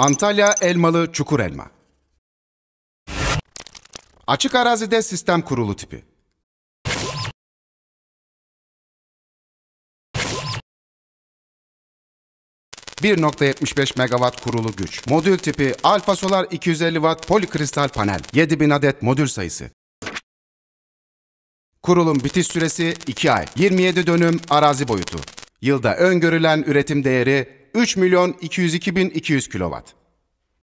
Antalya elmalı çukur elma. Açık arazide sistem kurulu tipi. ...1.75 megawatt kurulu güç. Modül tipi Alfa Solar 250 watt polikristal panel. 7000 adet modül sayısı. Kurulum bitiş süresi 2 ay. 27 dönüm arazi boyutu. Yılda öngörülen üretim değeri 3 milyon 202 bin 200 kilowatt.